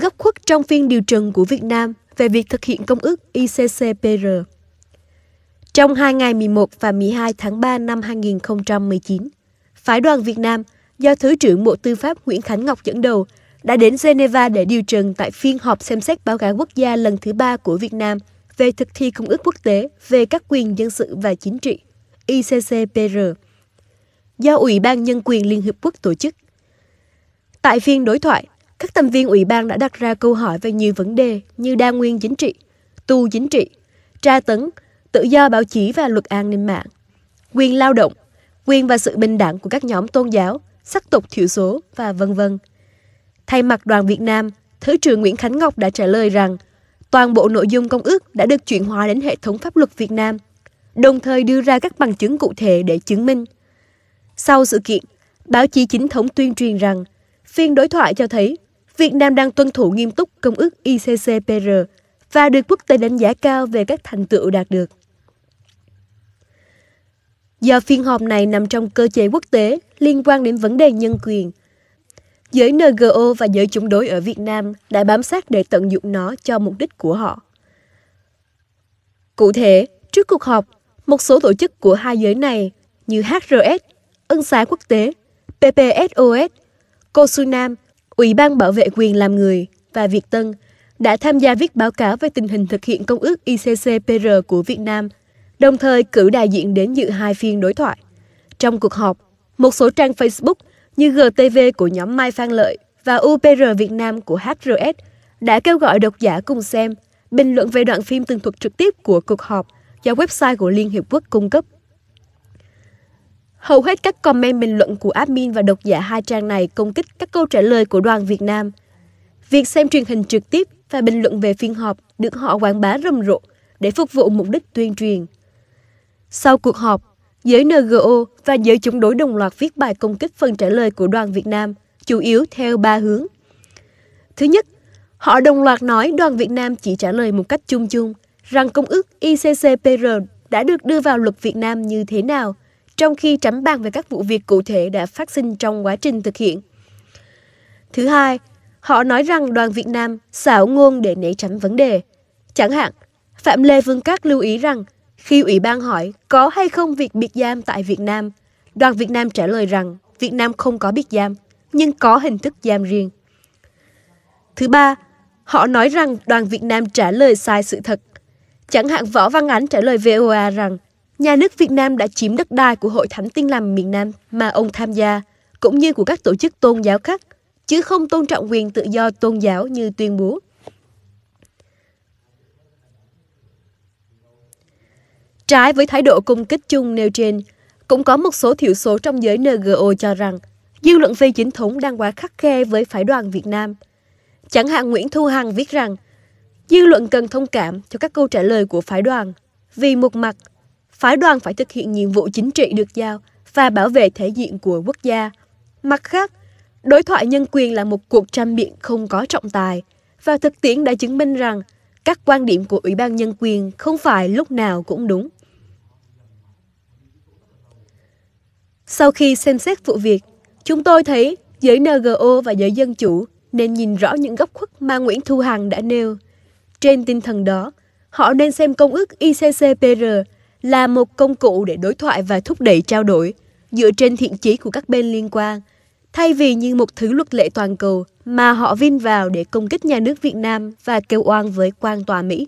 gấp khuất trong phiên điều trần của Việt Nam về việc thực hiện công ước ICCPR. Trong hai ngày 11 và 12 tháng 3 năm 2019, Phái đoàn Việt Nam do Thứ trưởng Bộ Tư pháp Nguyễn Khánh Ngọc dẫn đầu đã đến Geneva để điều trần tại phiên họp xem xét báo cáo quốc gia lần thứ ba của Việt Nam về thực thi Công ước quốc tế về các quyền dân sự và chính trị ICCPR do Ủy ban Nhân quyền Liên Hiệp Quốc tổ chức. Tại phiên đối thoại, các thành viên ủy ban đã đặt ra câu hỏi về nhiều vấn đề như đa nguyên chính trị, tu chính trị, tra tấn, tự do báo chí và luật an ninh mạng, quyền lao động, quyền và sự bình đẳng của các nhóm tôn giáo, sắc tộc thiểu số và vân vân. Thay mặt đoàn Việt Nam, Thứ trưởng Nguyễn Khánh Ngọc đã trả lời rằng toàn bộ nội dung công ước đã được chuyển hóa đến hệ thống pháp luật Việt Nam, đồng thời đưa ra các bằng chứng cụ thể để chứng minh. Sau sự kiện, báo chí chính thống tuyên truyền rằng phiên đối thoại cho thấy Việt Nam đang tuân thủ nghiêm túc Công ước ICCPR và được quốc tế đánh giá cao về các thành tựu đạt được. Do phiên họp này nằm trong cơ chế quốc tế liên quan đến vấn đề nhân quyền, giới NGO và giới chống đối ở Việt Nam đã bám sát để tận dụng nó cho mục đích của họ. Cụ thể, trước cuộc họp, một số tổ chức của hai giới này như HRS, Ân xá quốc tế, PPSOS, Cô Sunam Ủy ban Bảo vệ quyền làm người và Việt Tân đã tham gia viết báo cáo về tình hình thực hiện công ước ICCPR của Việt Nam, đồng thời cử đại diện đến dự hai phiên đối thoại. Trong cuộc họp, một số trang Facebook như GTV của nhóm Mai Phan Lợi và UPR Việt Nam của HRS đã kêu gọi độc giả cùng xem bình luận về đoạn phim tường thuật trực tiếp của cuộc họp do website của Liên Hiệp Quốc cung cấp. Hầu hết các comment bình luận của admin và độc giả hai trang này công kích các câu trả lời của đoàn Việt Nam. Việc xem truyền hình trực tiếp và bình luận về phiên họp được họ quảng bá rầm rộ để phục vụ mục đích tuyên truyền. Sau cuộc họp, giới NGO và giới chống đối đồng loạt viết bài công kích phần trả lời của đoàn Việt Nam, chủ yếu theo ba hướng. Thứ nhất, họ đồng loạt nói đoàn Việt Nam chỉ trả lời một cách chung chung rằng công ước ICCPR đã được đưa vào luật Việt Nam như thế nào – trong khi tránh bàn về các vụ việc cụ thể đã phát sinh trong quá trình thực hiện. Thứ hai, họ nói rằng đoàn Việt Nam xảo ngôn để né tránh vấn đề. Chẳng hạn, Phạm Lê Vương Cát lưu ý rằng khi Ủy ban hỏi có hay không việc biệt giam tại Việt Nam, đoàn Việt Nam trả lời rằng Việt Nam không có biệt giam, nhưng có hình thức giam riêng. Thứ ba, họ nói rằng đoàn Việt Nam trả lời sai sự thật. Chẳng hạn Võ Văn Ánh trả lời VOA rằng nhà nước Việt Nam đã chiếm đất đai của Hội Thánh Tin Lành miền Nam mà ông tham gia, cũng như của các tổ chức tôn giáo khác, chứ không tôn trọng quyền tự do tôn giáo như tuyên bố. Trái với thái độ cung kích chung nêu trên, cũng có một số thiểu số trong giới NGO cho rằng dư luận phi chính thống đang quá khắc khe với phái đoàn Việt Nam. Chẳng hạn Nguyễn Thu Hằng viết rằng, dư luận cần thông cảm cho các câu trả lời của phái đoàn, vì một mặt phái đoàn phải thực hiện nhiệm vụ chính trị được giao và bảo vệ thể diện của quốc gia. Mặt khác, đối thoại nhân quyền là một cuộc tranh biện không có trọng tài và thực tiễn đã chứng minh rằng các quan điểm của Ủy ban Nhân quyền không phải lúc nào cũng đúng. Sau khi xem xét vụ việc, chúng tôi thấy giới NGO và giới dân chủ nên nhìn rõ những góc khuất mà Nguyễn Thu Hằng đã nêu. Trên tinh thần đó, họ nên xem công ước ICCPR là một công cụ để đối thoại và thúc đẩy trao đổi dựa trên thiện chí của các bên liên quan, thay vì như một thứ luật lệ toàn cầu mà họ vin vào để công kích nhà nước Việt Nam và kêu oan với quan tòa Mỹ.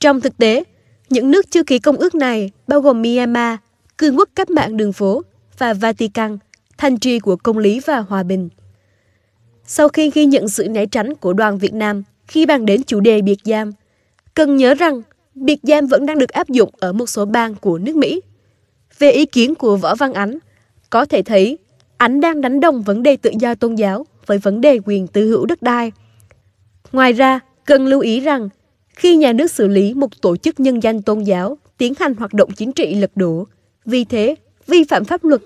Trong thực tế, những nước chưa ký công ước này bao gồm Myanmar, Cương quốc cách mạng đường phố và Vatican, thành trì của công lý và hòa bình. Sau khi ghi nhận sự né tránh của đoàn Việt Nam khi bàn đến chủ đề biệt giam, cần nhớ rằng biệt giam vẫn đang được áp dụng ở một số bang của nước Mỹ. Về ý kiến của Võ Văn Ánh, có thể thấy Ánh đang đánh đồng vấn đề tự do tôn giáo với vấn đề quyền tư hữu đất đai. Ngoài ra, cần lưu ý rằng khi nhà nước xử lý một tổ chức nhân danh tôn giáo tiến hành hoạt động chính trị lật đổ, vì thế vi phạm pháp luật,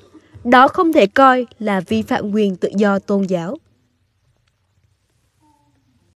đó không thể coi là vi phạm quyền tự do tôn giáo.